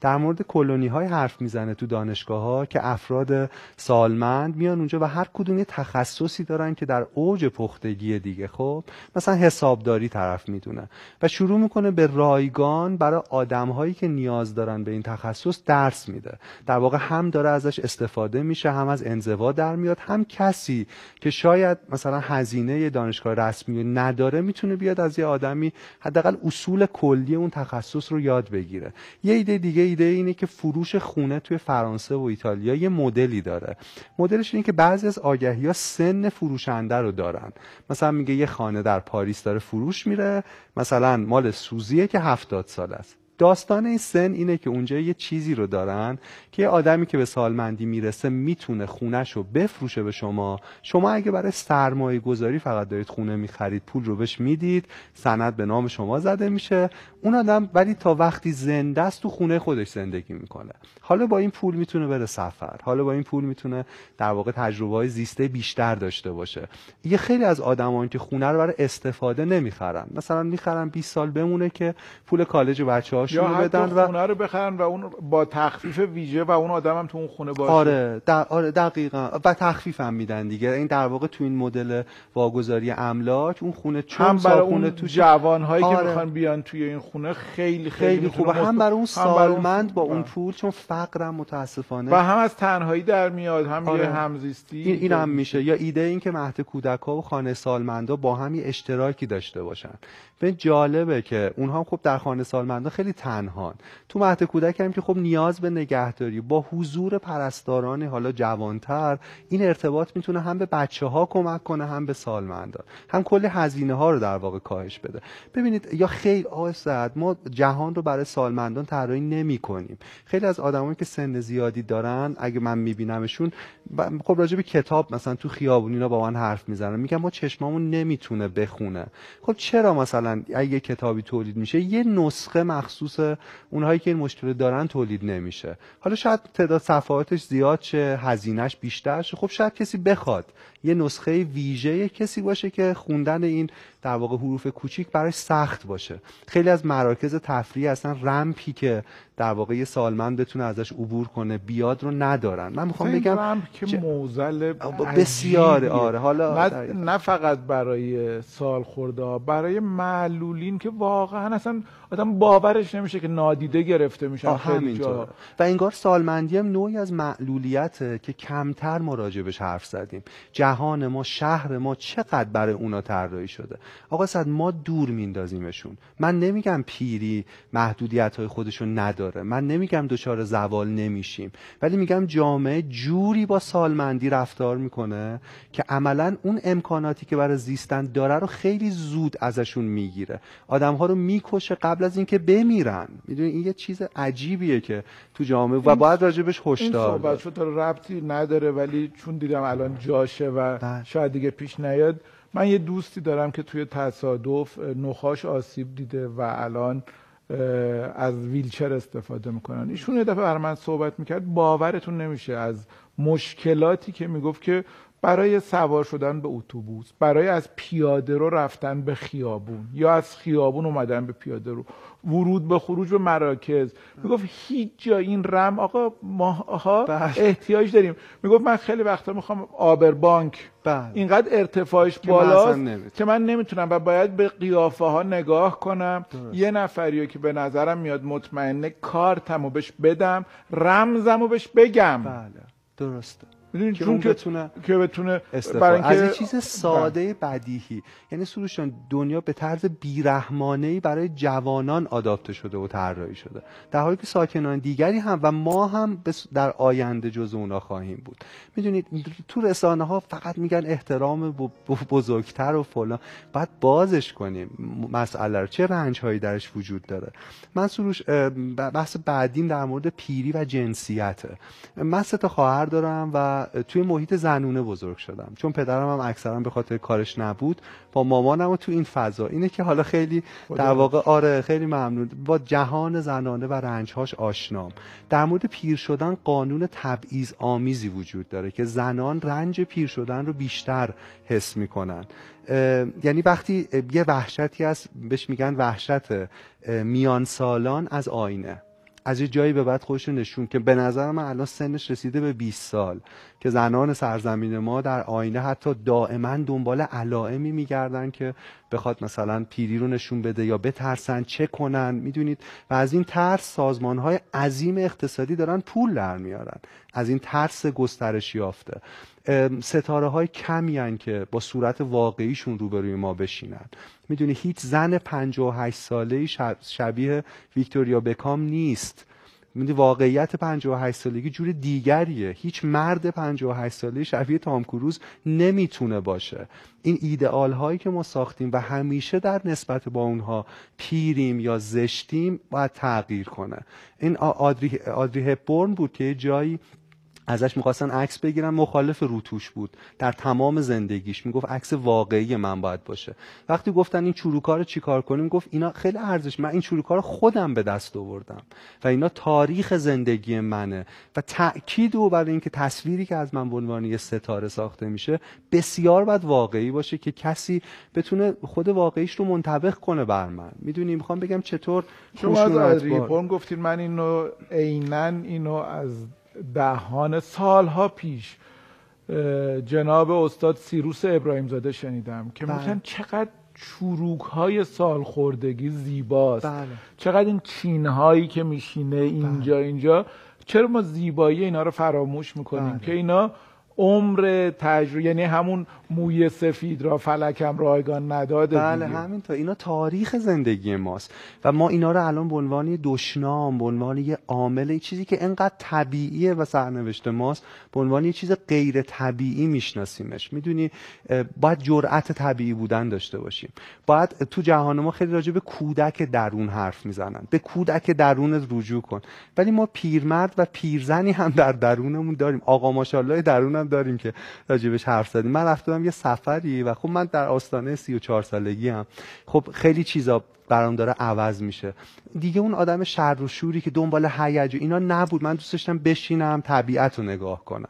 در مورد کلونی های حرف میزنه تو دانشگاه ها که افراد سالمند میان اونجا و هر کدوم یه تخصصی دارن که در اوج پختگی دیگه خب مثلا حسابداری طرف میدونه و شروع میکنه به رایگان برای آدم هایی که نیاز دارن به این تخصص درس میده در واقع هم داره ازش استفاده میشه هم از انزوا در میاد هم کسی که شاید مثلا هزینه دانشگاه رسمی نداره میتونه بیاد از یه آدمی حداقل اصول کلی اون تخصص رو یاد بگیره یه ایده دیگه ایده اینه که فروش خونه توی فرانسه و ایتالیا یه مدلی داره مدلش اینه که بعضی از آگهی ها سن فروشنده رو دارن مثلا میگه یه خانه در پاریس داره فروش میره مثلا مال سوزیه که هفتاد سال است داستان این سن اینه که اونجا یه چیزی رو دارن که یه آدمی که به سالمندی میرسه میتونه خونش رو بفروشه به شما شما اگه برای سرمایه گذاری فقط دارید خونه میخرید پول رو بهش میدید سند به نام شما زده میشه اون آدم ولی تا وقتی زنده است تو خونه خودش زندگی میکنه حالا با این پول میتونه بره سفر حالا با این پول میتونه در واقع تجربه های زیسته بیشتر داشته باشه یه خیلی از آدمان که خونه رو برای استفاده نمیخرن مثلا میخرن 20 سال بمونه که پول کالج بچه ماشین رو بدن و خونه رو بخرن و اون با تخفیف ویژه و اون آدمم تو اون خونه باشه آره, در... آره دقیقا و تخفیف هم میدن دیگه این در واقع تو این مدل واگذاری املاک اون خونه چون هم برای اون تو جوان هایی آره. که میخوان بیان توی این خونه خیلی خیلی, خیلی خوبه هم برای اون سالمند با اون پول چون فقرم متاسفانه و هم از تنهایی در میاد هم آره. یه همزیستی این, این هم میشه یا ایده این که مهد کودک ها و خانه سالمندا با هم اشتراکی داشته باشن به جالبه که اونها خب در خانه سالمندا خیلی تنهان تو مهد کودک هم که خب نیاز به نگهداری با حضور پرستاران حالا جوانتر این ارتباط میتونه هم به بچه ها کمک کنه هم به سالمندان هم کل هزینه ها رو در واقع کاهش بده ببینید یا خیلی آسد ما جهان رو برای سالمندان طراحی نمی کنیم خیلی از آدمایی که سن زیادی دارن اگه من میبینمشون خب راجع به کتاب مثلا تو خیابونی اینا با من حرف میزنن میگم ما چشمامون نمیتونه بخونه خب چرا مثلا اگه کتابی تولید میشه یه نسخه مخصوص خصوص اونهایی که این مشکل دارن تولید نمیشه حالا شاید تعداد صفحاتش زیاد شه هزینهش بیشتر شه خب شاید کسی بخواد یه نسخه ویژه کسی باشه که خوندن این در واقع حروف کوچیک برای سخت باشه خیلی از مراکز تفریح اصلا رمپی که در واقع یه سالمند بتونه ازش عبور کنه بیاد رو ندارن من میخوام خب بگم رمپ که ج... موزل بسیار آره حالا نه فقط برای سال خورده برای معلولین که واقعا اصلا آدم باورش نمیشه که نادیده گرفته میشن خیلی و انگار سالمندی هم نوعی از معلولیت که کمتر ما راجبش حرف زدیم جهان ما شهر ما چقدر برای اونا طراحی شده آقا صد ما دور میندازیمشون من نمیگم پیری محدودیت های خودشون نداره من نمیگم دچار زوال نمیشیم ولی میگم جامعه جوری با سالمندی رفتار میکنه که عملا اون امکاناتی که برای زیستن داره رو خیلی زود ازشون میگیره آدم ها رو میکشه قبل از اینکه بمیرن میدونی این یه چیز عجیبیه که تو جامعه و باید راجبش هشدار این صحبت شد ربطی نداره ولی چون دیدم الان جاشه بله. شاید دیگه پیش نیاد من یه دوستی دارم که توی تصادف نخاش آسیب دیده و الان از ویلچر استفاده میکنن ایشون یه دفعه برای من صحبت میکرد باورتون نمیشه از مشکلاتی که میگفت که برای سوار شدن به اتوبوس برای از پیاده رو رفتن به خیابون یا از خیابون اومدن به پیاده رو ورود به خروج به مراکز میگفت هیچ جا این رم آقا ماها بله. احتیاج داریم میگفت من خیلی وقتا میخوام آبر بانک بله. اینقدر ارتفاعش بالاست که من نمیتونم و باید به قیافه ها نگاه کنم یه نفریو که به نظرم میاد مطمئنه کارتمو بهش بدم رمزمو بهش بگم بله درسته که بتونه که بتونه از این چیز بله. ساده بدیهی یعنی سروشان دنیا به طرز بیرحمانه برای جوانان آداپته شده و طراحی شده در حالی که ساکنان دیگری هم و ما هم در آینده جز اونا خواهیم بود میدونید تو رسانه ها فقط میگن احترام بزرگتر و فلان بعد بازش کنیم مسئله رو چه رنج هایی درش وجود داره من سروش بحث بعدیم در مورد پیری و جنسیته من سه تا خواهر دارم و توی محیط زنونه بزرگ شدم چون پدرم هم اکثرا به خاطر کارش نبود با مامانم و تو این فضا اینه که حالا خیلی در واقع آره خیلی ممنون با جهان زنانه و رنجهاش آشنام در مورد پیر شدن قانون تبعیض آمیزی وجود داره که زنان رنج پیر شدن رو بیشتر حس میکنن یعنی وقتی یه وحشتی هست بهش میگن وحشت میان سالان از آینه از یه جایی به بعد خودش نشون که به نظر من الان سنش رسیده به 20 سال که زنان سرزمین ما در آینه حتی دائما دنبال علائمی میگردن که بخواد مثلا پیری رو نشون بده یا بترسن چه کنن میدونید و از این ترس سازمان های عظیم اقتصادی دارن پول در میارن از این ترس گسترش یافته ستاره های کمی هن که با صورت واقعیشون روبروی ما بشینن میدونی هیچ زن 58 ساله شبیه ویکتوریا بکام نیست واقعیت 58 سالگی جور دیگریه هیچ مرد 58 ساله شبیه تام کروز نمیتونه باشه این ایدئال هایی که ما ساختیم و همیشه در نسبت با اونها پیریم یا زشتیم باید تغییر کنه این آدری, آدری هپبورن بود که جایی ازش میخواستن عکس بگیرن مخالف روتوش بود در تمام زندگیش میگفت عکس واقعی من باید باشه وقتی گفتن این چروکار رو چیکار کنیم گفت اینا خیلی ارزش من این چروکار رو خودم به دست آوردم و اینا تاریخ زندگی منه و تاکید او برای اینکه تصویری که از من به عنوان یه ستاره ساخته میشه بسیار باید واقعی باشه که کسی بتونه خود واقعیش رو منطبق کنه بر من میدونی میخوام بگم چطور شما از, من اینو عینا اینو از دهان سالها پیش جناب استاد سیروس ابراهیم زاده شنیدم که بله. میگن چقدر چروک های سال خوردگی زیباست بله. چقدر این چین هایی که میشینه اینجا بله. اینجا چرا ما زیبایی اینا رو فراموش میکنیم که اینا عمر تجربه یعنی همون موی سفید را فلکم رایگان نداده بله همینطور اینا تاریخ زندگی ماست و ما اینا رو الان به عنوان دشنام به عنوان یه عامل چیزی که انقدر طبیعیه و سرنوشت ماست به عنوان یه چیز غیر طبیعی میشناسیمش میدونی باید جرأت طبیعی بودن داشته باشیم باید تو جهان ما خیلی راجع به کودک درون حرف میزنن به کودک درون رجوع کن ولی ما پیرمرد و پیرزنی هم در درونمون داریم آقا ماشاءالله درون هم داریم که راجبش حرف زدیم من رفتم یه سفری و خب من در آستانه 34 سالگی هم خب خیلی چیزا برام داره عوض میشه دیگه اون آدم شر و شوری که دنبال و اینا نبود من دوست داشتم بشینم طبیعت رو نگاه کنم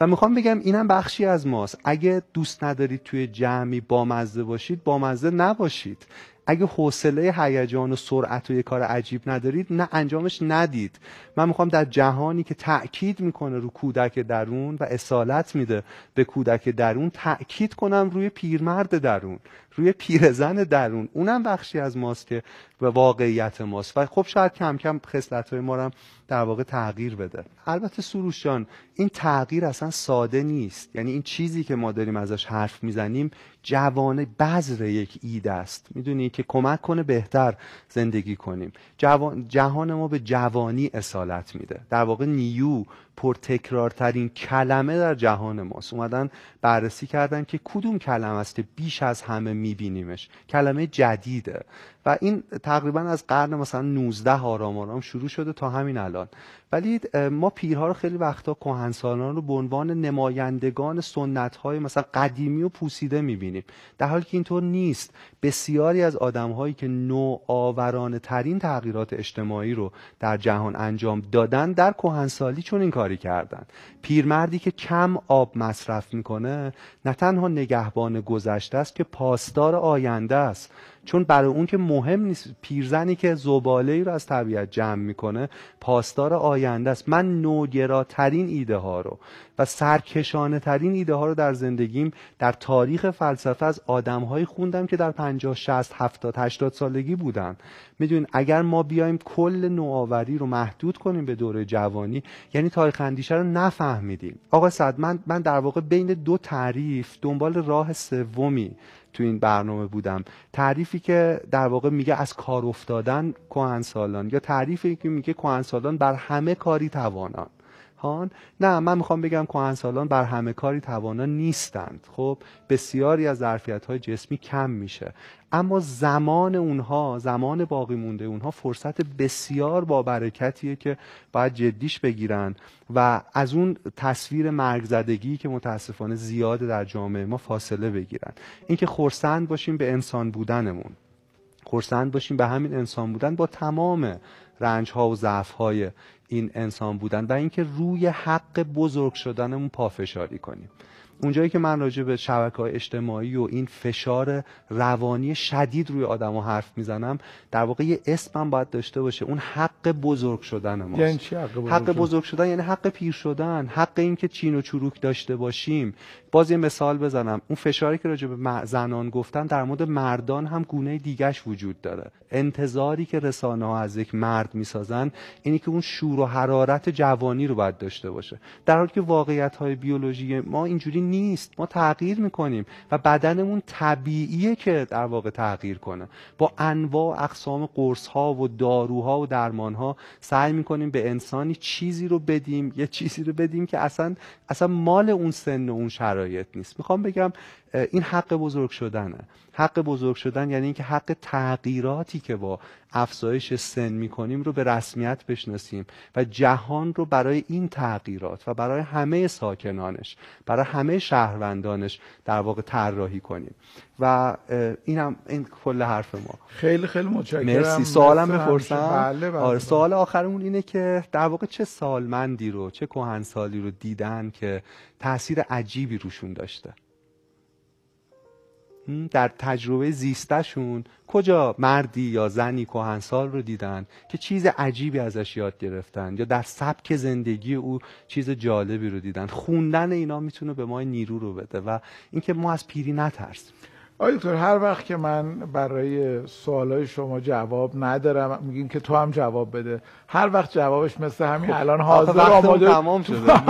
و میخوام بگم اینم بخشی از ماست اگه دوست ندارید توی جمعی بامزه باشید بامزه نباشید اگه حوصله هیجان و سرعت و یه کار عجیب ندارید نه انجامش ندید من میخوام در جهانی که تاکید میکنه رو کودک درون و اصالت میده به کودک درون تاکید کنم روی پیرمرد درون روی پیرزن درون اونم بخشی از ماست که و واقعیت ماست و خب شاید کم کم خصلت های ما رو در واقع تغییر بده البته سروش جان این تغییر اصلا ساده نیست یعنی این چیزی که ما داریم ازش حرف میزنیم جوانه بذر یک اید است میدونی که کمک کنه بهتر زندگی کنیم جوان... جهان ما به جوانی اصالت میده در واقع نیو پرتکرارترین کلمه در جهان ماست اومدن بررسی کردن که کدوم کلمه است که بیش از همه میبینیمش کلمه جدیده و این تقریبا از قرن مثلا 19 آرام آرام شروع شده تا همین الان ولی ما پیرها رو خیلی وقتا کهنسالان رو به عنوان نمایندگان سنت های مثلا قدیمی و پوسیده میبینیم در حالی که اینطور نیست بسیاری از آدم هایی که نوآورانه ترین تغییرات اجتماعی رو در جهان انجام دادن در کهنسالی چون این کاری کردن پیرمردی که کم آب مصرف میکنه نه تنها نگهبان گذشته است که پاسدار آینده است چون برای اون که مهم نیست پیرزنی که زباله ای رو از طبیعت جمع میکنه پاسدار آینده است من نوگراترین ایده ها رو و سرکشانه ترین ایده ها رو در زندگیم در تاریخ فلسفه از آدم های خوندم که در 50 60 70 80 سالگی بودن میدون اگر ما بیایم کل نوآوری رو محدود کنیم به دوره جوانی یعنی تاریخ اندیشه رو نفهمیدیم آقا صد من من در واقع بین دو تعریف دنبال راه سومی تو این برنامه بودم تعریفی که در واقع میگه از کار افتادن کهنسالان یا تعریفی که میگه کهنسالان بر همه کاری توانان هان نه من میخوام بگم کهنسالان بر همه کاری توانا نیستند خب بسیاری از ظرفیت های جسمی کم میشه اما زمان اونها زمان باقی مونده اونها فرصت بسیار با برکتیه که باید جدیش بگیرن و از اون تصویر مرگ زدگی که متاسفانه زیاده در جامعه ما فاصله بگیرن اینکه خرسند باشیم به انسان بودنمون خرسند باشیم به همین انسان بودن با تمام رنج ها و ضعف های این انسان بودن و اینکه روی حق بزرگ شدنمون پافشاری کنیم اونجایی که من راجع به شبکه های اجتماعی و این فشار روانی شدید روی آدم حرف میزنم در واقع یه اسمم باید داشته باشه اون حق بزرگ شدن ماست یعنی حق بزرگ, شدن؟, شدن یعنی حق پیر شدن حق اینکه چین و چروک داشته باشیم باز یه مثال بزنم اون فشاری که راجع به زنان گفتن در مورد مردان هم گونه دیگش وجود داره انتظاری که رسانه ها از یک مرد میسازن اینی که اون شور و حرارت جوانی رو باید داشته باشه در حالی که واقعیت های بیولوژی ما اینجوری نیست ما تغییر میکنیم و بدنمون طبیعیه که در واقع تغییر کنه با انواع اقسام قرص ها و داروها و درمان ها سعی میکنیم به انسانی چیزی رو بدیم یه چیزی رو بدیم که اصلا اصلا مال اون سن و اون شرایط نیست میخوام بگم این حق بزرگ شدنه حق بزرگ شدن یعنی اینکه حق تغییراتی که با افزایش سن میکنیم رو به رسمیت بشناسیم و جهان رو برای این تغییرات و برای همه ساکنانش برای همه شهروندانش در واقع طراحی کنیم و این هم این کل حرف ما خیلی خیلی متشکرم مرسی سوالم بپرسم بله, بله، آره بله. سوال آخرمون اینه که در واقع چه سالمندی رو چه کهنسالی رو دیدن که تاثیر عجیبی روشون داشته در تجربه زیستشون کجا مردی یا زنی کهنسال رو دیدن که چیز عجیبی ازش یاد گرفتن یا در سبک زندگی او چیز جالبی رو دیدن خوندن اینا میتونه به ما نیرو رو بده و اینکه ما از پیری نترسیم آیتور هر وقت که من برای سوالای شما جواب ندارم میگیم که تو هم جواب بده هر وقت جوابش مثل همین خب، الان حاضر آماده شده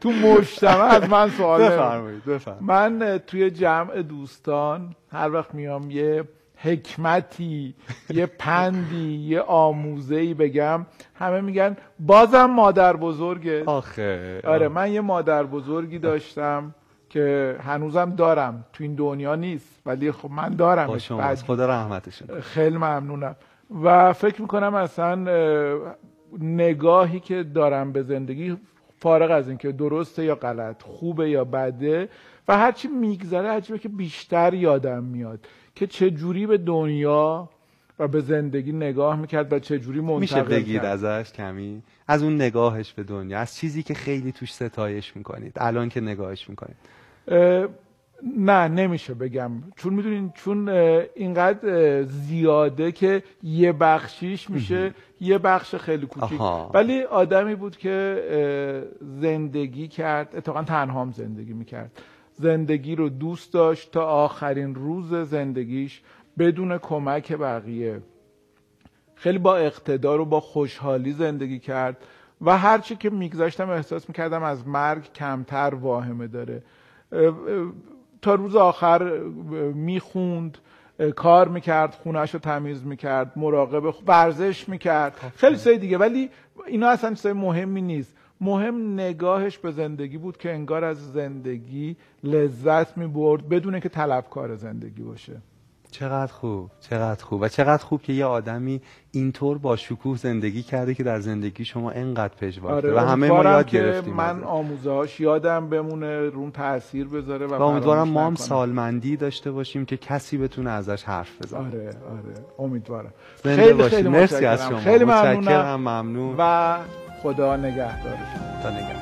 تو مجتمع از من سوال بفرمایید من توی جمع دوستان هر وقت میام یه حکمتی یه پندی یه آموزه‌ای بگم همه میگن بازم مادر بزرگه آخه آره من یه مادر بزرگی داشتم که هنوزم دارم تو این دنیا نیست ولی خب من دارم خدا رحمتشون خیلی ممنونم و فکر میکنم اصلا نگاهی که دارم به زندگی فارغ از اینکه درسته یا غلط خوبه یا بده و هرچی میگذره عجیبه که بیشتر یادم میاد که چه جوری به دنیا و به زندگی نگاه میکرد و چه جوری منتقل میشه بگید ازش کمی از اون نگاهش به دنیا از چیزی که خیلی توش ستایش میکنید الان که نگاهش میکنید نه نمیشه بگم چون میدونین چون اینقدر زیاده که یه بخشیش میشه یه بخش خیلی کوچیک ولی آدمی بود که زندگی کرد اتفاقا تنها هم زندگی میکرد زندگی رو دوست داشت تا آخرین روز زندگیش بدون کمک بقیه خیلی با اقتدار و با خوشحالی زندگی کرد و هرچی که میگذاشتم احساس میکردم از مرگ کمتر واهمه داره تا روز آخر میخوند کار میکرد خونهش رو تمیز میکرد مراقب ورزش میکرد خب. خیلی چیزای دیگه ولی اینا اصلا چیزای مهمی نیست مهم نگاهش به زندگی بود که انگار از زندگی لذت میبرد بدون که طلبکار زندگی باشه چقدر خوب چقدر خوب و چقدر خوب که یه آدمی اینطور با شکوه زندگی کرده که در زندگی شما اینقدر پژواکه آره، و همه ما یاد گرفتیم من آموزهاش یادم بمونه رون تاثیر بذاره و, امیدوارم ما هم سالمندی داشته باشیم که کسی بتونه ازش حرف بزنه آره آره امیدوارم خیلی خیلی مرسی از شما خیلی ممنونم ممنون و خدا نگهدارتون تا نگهدار